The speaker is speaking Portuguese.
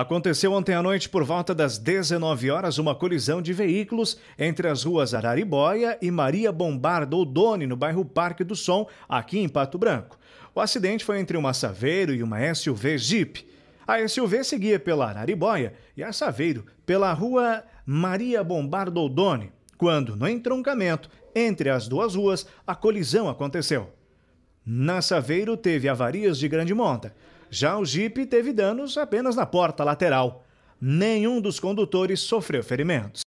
Aconteceu ontem à noite, por volta das 19 horas, uma colisão de veículos entre as ruas Araribóia e Maria Bombarda Odone, no bairro Parque do Som, aqui em Pato Branco. O acidente foi entre uma Saveiro e uma SUV Jeep. A SUV seguia pela Araribóia e a Saveiro pela rua Maria Bombarda Odone, quando, no entroncamento entre as duas ruas, a colisão aconteceu. Na Saveiro teve avarias de grande monta. Já o Jeep teve danos apenas na porta lateral. Nenhum dos condutores sofreu ferimentos.